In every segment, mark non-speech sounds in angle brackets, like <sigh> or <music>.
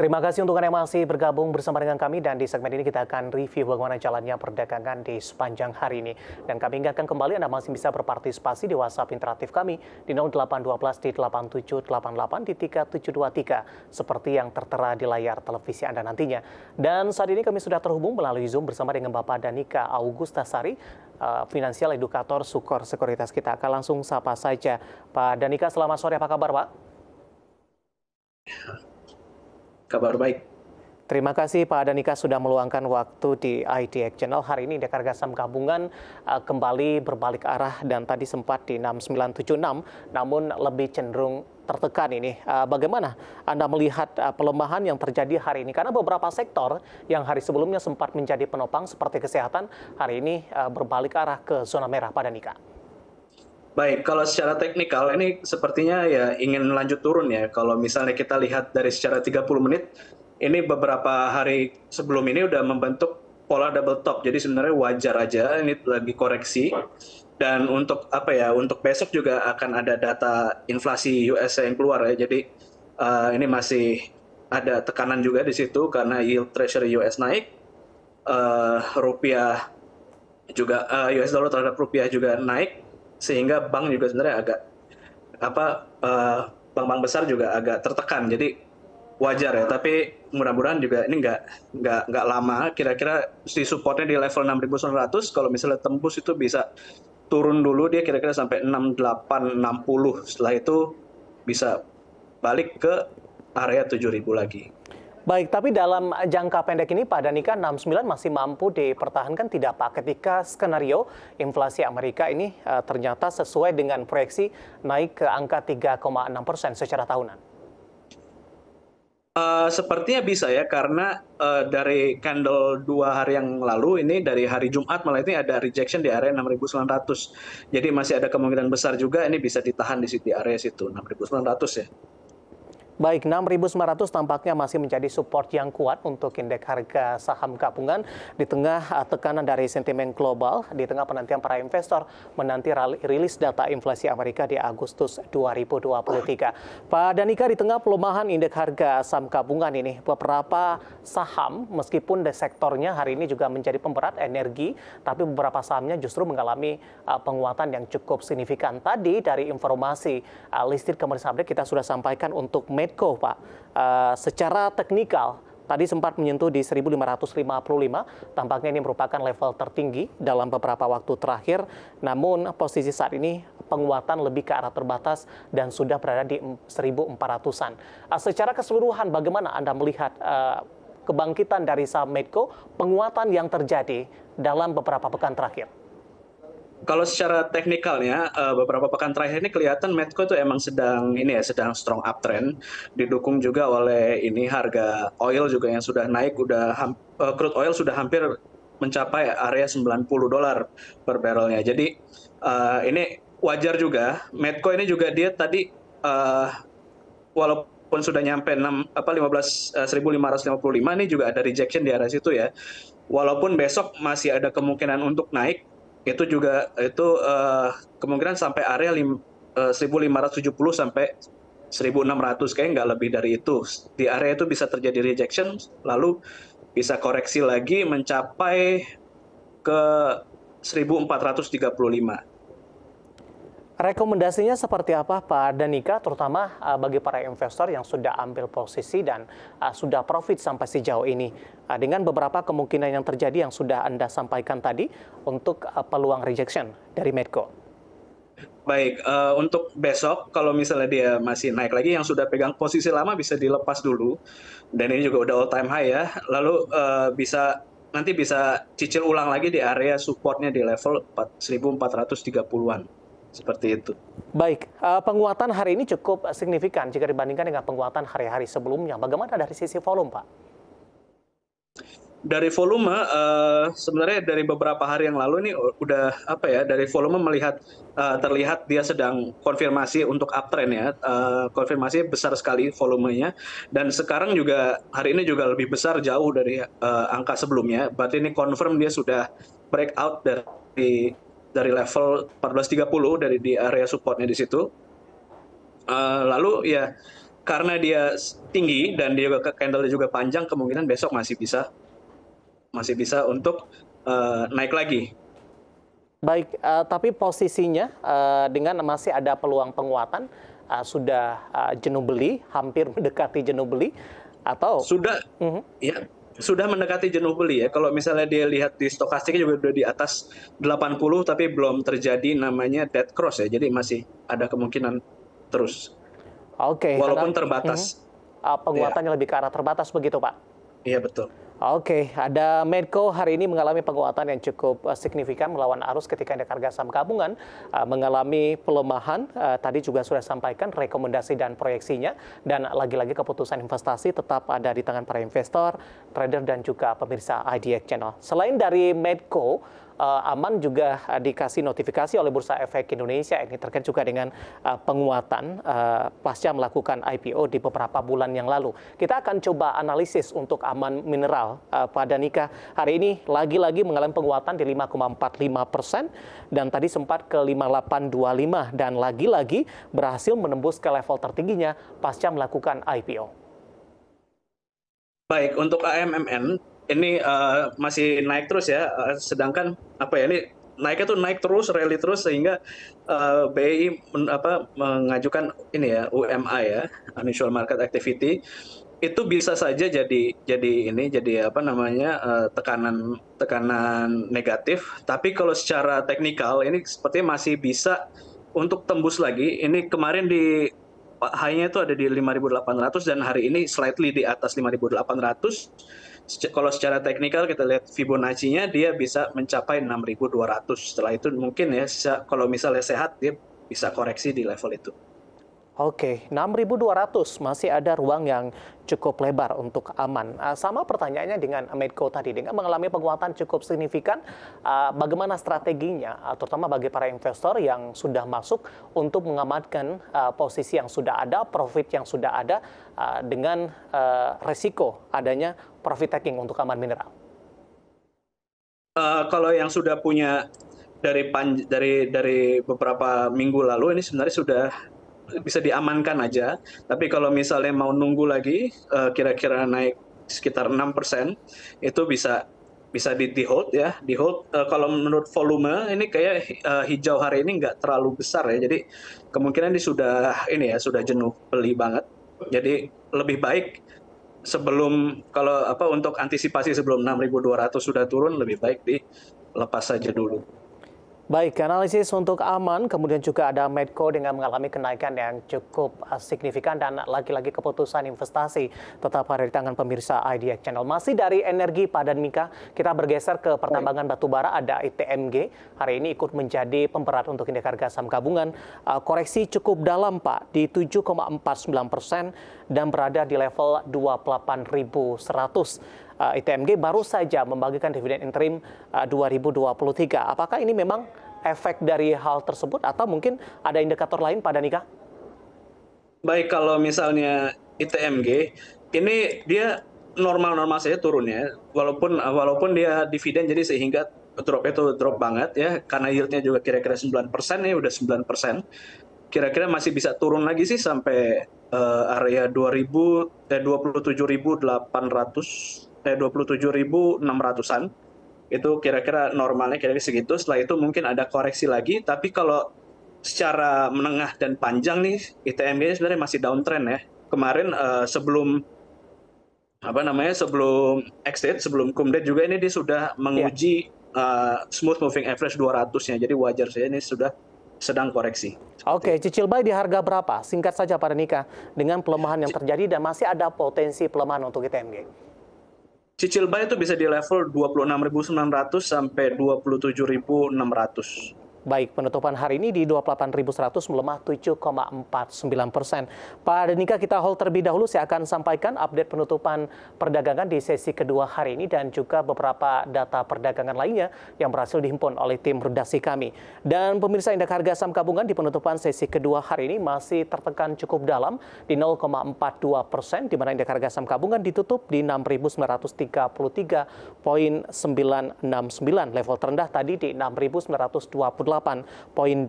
Terima kasih untuk Anda yang masih bergabung bersama dengan kami dan di segmen ini kita akan review bagaimana jalannya perdagangan di sepanjang hari ini. Dan kami ingatkan kembali Anda masih bisa berpartisipasi di WhatsApp interaktif kami di 0812 di 8788 di 3723 seperti yang tertera di layar televisi Anda nantinya. Dan saat ini kami sudah terhubung melalui Zoom bersama dengan Bapak Danika Augustasari, Sari, eh, Financial Edukator Sukor Sekuritas. Kita akan langsung sapa saja. Pak Danika, selamat sore. Apa kabar, Pak? kabar baik. Terima kasih Pak Adanika sudah meluangkan waktu di IDX Channel. Hari ini Dekar Gasam Gabungan eh, kembali berbalik arah dan tadi sempat di 6976 namun lebih cenderung tertekan ini. Eh, bagaimana Anda melihat eh, pelemahan yang terjadi hari ini? Karena beberapa sektor yang hari sebelumnya sempat menjadi penopang seperti kesehatan hari ini berbalik arah ke zona merah Pak Adanika. Baik, kalau secara teknikal ini sepertinya ya ingin lanjut turun ya. Kalau misalnya kita lihat dari secara 30 menit, ini beberapa hari sebelum ini udah membentuk pola double top. Jadi sebenarnya wajar aja ini lagi koreksi. Dan untuk apa ya, untuk besok juga akan ada data inflasi US yang keluar ya. Jadi uh, ini masih ada tekanan juga di situ karena yield treasury US naik, uh, rupiah juga uh, eh, US dollar terhadap rupiah juga naik sehingga bank juga sebenarnya agak apa bank eh, bank-bank besar juga agak tertekan jadi wajar ya tapi mudah-mudahan juga ini nggak nggak nggak lama kira-kira si supportnya di level 6.900 kalau misalnya tembus itu bisa turun dulu dia kira-kira sampai 6860 setelah itu bisa balik ke area 7000 lagi Baik, tapi dalam jangka pendek ini Pak Danika 69 masih mampu dipertahankan tidak Pak ketika skenario inflasi Amerika ini e, ternyata sesuai dengan proyeksi naik ke angka 3,6 persen secara tahunan? Uh, sepertinya bisa ya karena uh, dari candle dua hari yang lalu ini dari hari Jumat malah ini ada rejection di area 6.900. Jadi masih ada kemungkinan besar juga ini bisa ditahan di, di area situ 6.900 ya. Baik, 6.900 tampaknya masih menjadi support yang kuat untuk indeks harga saham gabungan di tengah uh, tekanan dari sentimen global, di tengah penantian para investor menanti rilis data inflasi Amerika di Agustus 2023. Pak Danika, di tengah pelemahan indeks harga saham gabungan ini, beberapa saham meskipun di sektornya hari ini juga menjadi pemberat energi, tapi beberapa sahamnya justru mengalami uh, penguatan yang cukup signifikan. Tadi dari informasi uh, listrik kemarin kita sudah sampaikan untuk Med Medco, Pak, uh, secara teknikal tadi sempat menyentuh di 1555 tampaknya ini merupakan level tertinggi dalam beberapa waktu terakhir namun posisi saat ini penguatan lebih ke arah terbatas dan sudah berada di 1400-an eh, secara keseluruhan bagaimana Anda melihat uh, kebangkitan dari saham Medco penguatan yang terjadi dalam beberapa pekan terakhir kalau secara teknikalnya eh, beberapa pekan terakhir ini kelihatan Medco itu emang sedang ini ya sedang strong uptrend didukung juga oleh ini harga oil juga yang sudah naik udah eh, crude oil sudah hampir mencapai area 90 dolar per barrelnya. Jadi eh, ini wajar juga Medco ini juga dia tadi walaupun sudah nyampe 6 apa 15 1555 ini juga ada rejection di area situ ya. Walaupun besok masih ada kemungkinan untuk naik itu juga itu eh, kemungkinan sampai area 1570 eh, sampai 1600 kayaknya nggak lebih dari itu. Di area itu bisa terjadi rejection, lalu bisa koreksi lagi mencapai ke 1435. Rekomendasinya seperti apa Pak Danika terutama eh, bagi para investor yang sudah ambil posisi dan eh, sudah profit sampai sejauh ini eh, dengan beberapa kemungkinan yang terjadi yang sudah Anda sampaikan tadi untuk peluang rejection dari Medco? Baik, uh, untuk besok kalau misalnya dia masih naik lagi yang sudah pegang posisi lama bisa dilepas dulu. Dan ini juga udah all time high ya. Lalu uh, bisa nanti bisa cicil ulang lagi di area supportnya di level 1430 an seperti itu. Baik, eh, penguatan hari ini cukup signifikan jika dibandingkan dengan penguatan hari-hari sebelumnya. Bagaimana dari sisi volume, Pak? Dari volume, eh, sebenarnya dari beberapa hari yang lalu ini udah apa ya? Dari volume melihat eh, terlihat dia sedang konfirmasi untuk uptrend ya, konfirmasi besar sekali volumenya. Dan sekarang juga hari ini juga lebih besar jauh dari angka sebelumnya. Berarti ini confirm dia sudah breakout dari dari level 1430 dari di area supportnya di situ. Uh, lalu ya karena dia tinggi dan dia juga candle juga panjang kemungkinan besok masih bisa masih bisa untuk uh, naik lagi. Baik, uh, tapi posisinya uh, dengan masih ada peluang penguatan uh, sudah uh, jenuh beli, hampir <laughs> mendekati jenuh beli atau sudah uh mhm. -huh. ya sudah mendekati jenuh beli ya. Kalau misalnya dia lihat di stokastik juga sudah di atas 80 tapi belum terjadi namanya dead cross ya. Jadi masih ada kemungkinan terus. Oke. Okay, Walaupun karena, terbatas. Uh, penguatannya ya. lebih ke arah terbatas begitu, Pak. Iya, betul. Oke, okay. ada Medco hari ini mengalami penguatan yang cukup eh, signifikan melawan arus ketika indeks harga saham gabungan uh, mengalami pelemahan. Eh, tadi juga sudah sampaikan rekomendasi dan proyeksinya dan lagi-lagi keputusan investasi tetap ada di tangan para investor, trader dan juga pemirsa IDX Channel. Selain dari Medco, uh, aman juga uh, dikasih notifikasi oleh Bursa Efek Indonesia ini terkait juga dengan uh, penguatan uh, pasca melakukan IPO di beberapa bulan yang lalu. Kita akan coba analisis untuk aman mineral uh, pada nikah hari ini lagi-lagi mengalami penguatan di 5,45 persen dan tadi sempat ke 5825 dan lagi-lagi berhasil menembus ke level tertingginya pasca melakukan IPO. Baik, untuk AMMN ini uh, masih naik terus ya. Uh, sedangkan apa ya ini naiknya tuh naik terus rally terus sehingga uh, eh, BI men, apa mengajukan ini ya UMI ya unusual market activity itu bisa saja jadi jadi ini jadi apa namanya uh, tekanan tekanan negatif tapi kalau secara teknikal ini sepertinya masih bisa untuk tembus lagi ini kemarin di hanya itu ada di 5.800 dan hari ini slightly di atas 5.800 kalau secara teknikal kita lihat Fibonacci-nya dia bisa mencapai 6.200. Setelah itu mungkin ya kalau misalnya sehat dia bisa koreksi di level itu. Oke, 6.200 masih ada ruang yang cukup lebar untuk aman. Ah, sama pertanyaannya dengan Medco tadi, dengan mengalami penguatan cukup signifikan, ah, bagaimana strateginya, ah, terutama bagi para investor yang sudah masuk untuk mengamankan posisi yang sudah ada, profit yang sudah ada, dengan resiko adanya profit taking untuk aman mineral? Uh, kalau yang sudah punya dari pan, dari dari beberapa minggu lalu ini sebenarnya sudah bisa diamankan aja. Tapi kalau misalnya mau nunggu lagi kira eh, kira-kira naik sekitar persen, itu bisa bisa di, di hold ya di hold uh, kalau menurut volume ini kayak uh, hijau hari ini nggak terlalu besar ya jadi kemungkinan ini sudah ini ya sudah jenuh beli banget jadi lebih baik sebelum kalau apa untuk antisipasi sebelum 6.200 sudah turun lebih baik dilepas saja dulu. Baik, analisis untuk aman, kemudian juga ada Medco dengan mengalami kenaikan yang cukup eh, signifikan dan lagi-lagi keputusan investasi tetap ada di tangan pemirsa Idea Channel. Masih dari energi, Pak dan Mika, kita bergeser ke pertambangan batu bara ada ITMG. Hari ini ikut menjadi pemberat untuk indeks harga saham gabungan. Eh, koreksi cukup dalam, Pak, di 7,49 persen dan berada di level 28.100 uh, eh, ITMG baru saja membagikan dividen interim eh, uh, 2023. Apakah ini memang efek dari hal tersebut atau mungkin ada indikator lain pada nikah? Baik, kalau misalnya ITMG ini dia normal-normal saja turunnya walaupun eh, walaupun dia dividen jadi sehingga drop itu drop banget ya karena yieldnya juga kira-kira 9% ya udah 9% kira-kira masih bisa turun lagi sih sampai uh, area 2000 eh, 27.800 eh, 27.600-an itu kira-kira normalnya kira-kira segitu setelah itu mungkin ada koreksi lagi tapi kalau secara menengah dan panjang nih ITMG sebenarnya masih downtrend ya kemarin eh, sebelum apa namanya sebelum exit sebelum kumdet juga ini dia sudah menguji yeah. Ya. uh, smooth moving average 200-nya jadi wajar saya ini sudah sedang koreksi. Oke, okay, cicil buy di harga berapa? Singkat saja Pak Renika dengan pelemahan yang terjadi dan masih ada potensi pelemahan untuk ITMG cicil buy itu bisa di level 26.900 sampai 27.600. Baik, penutupan hari ini di 28.100 melemah 7,49 persen. Pak Denika, kita hold terlebih dahulu. Saya akan sampaikan update penutupan perdagangan di sesi kedua hari ini dan juga beberapa data perdagangan lainnya yang berhasil dihimpun oleh tim redaksi kami. Dan pemirsa indeks harga saham gabungan di penutupan sesi kedua hari ini masih tertekan cukup dalam di 0,42 persen, di mana indeks harga saham gabungan ditutup di 6.933.969 level terendah tadi di 6.928 229.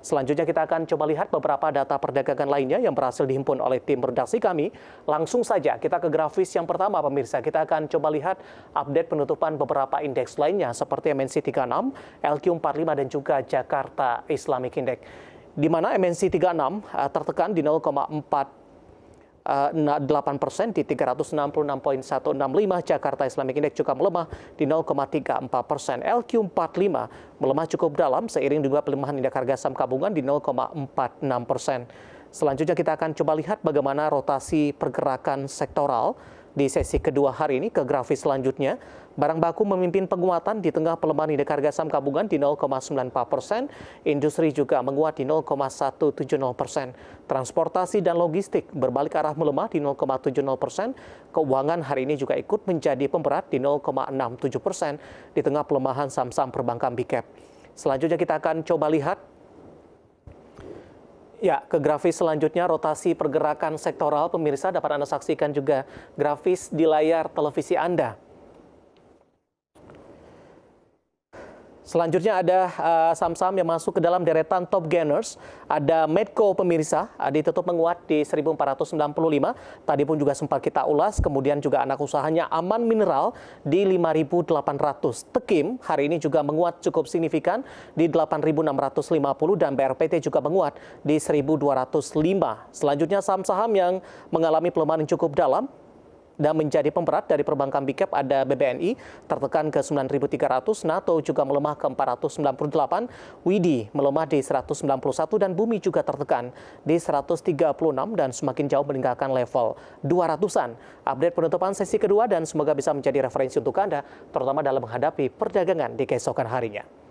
Selanjutnya kita akan coba lihat beberapa data perdagangan lainnya yang berhasil dihimpun oleh tim redaksi kami. Langsung saja kita ke grafis yang pertama pemirsa. Kita akan coba lihat update penutupan beberapa indeks lainnya seperti MNC 36, LQ45 dan juga Jakarta Islamic Index. Di mana MNC 36 eh, tertekan di 0,4 8% eh, di 366.165. Jakarta Islamic Index juga melemah di 0,34%. LQ45 melemah cukup dalam seiring dengan pelemahan indeks harga saham gabungan di 0,46%. Selanjutnya kita akan coba lihat bagaimana rotasi pergerakan sektoral di sesi kedua hari ini ke grafis selanjutnya, barang baku memimpin penguatan di tengah pelemahan indeks harga saham gabungan di 0,94 persen, industri juga menguat di 0,170 persen, transportasi dan logistik berbalik arah melemah di 0,70 persen, keuangan hari ini juga ikut menjadi pemberat di 0,67 persen di tengah pelemahan saham-saham perbankan BICAP. Selanjutnya kita akan coba lihat Ya, ke grafis selanjutnya rotasi pergerakan sektoral pemirsa dapat Anda saksikan juga grafis di layar televisi Anda. Selanjutnya ada eh, saham-saham uh, yang masuk ke dalam deretan top gainers. Ada Medco pemirsa, uh, ditutup menguat di 1495. Tadi pun juga sempat kita ulas. Kemudian juga anak usahanya Aman Mineral di 5800. Tekim hari ini juga menguat cukup signifikan di 8650 dan BRPT juga menguat di 1205. Selanjutnya saham-saham yang mengalami pelemahan cukup dalam dan menjadi pemberat dari perbankan cap ada BBNI tertekan ke 9.300, NATO juga melemah ke 498, Widi melemah di 191 dan Bumi juga tertekan di 136 dan semakin jauh meninggalkan level 200-an. Update penutupan sesi kedua dan semoga bisa menjadi referensi untuk Anda terutama dalam menghadapi perdagangan di keesokan harinya.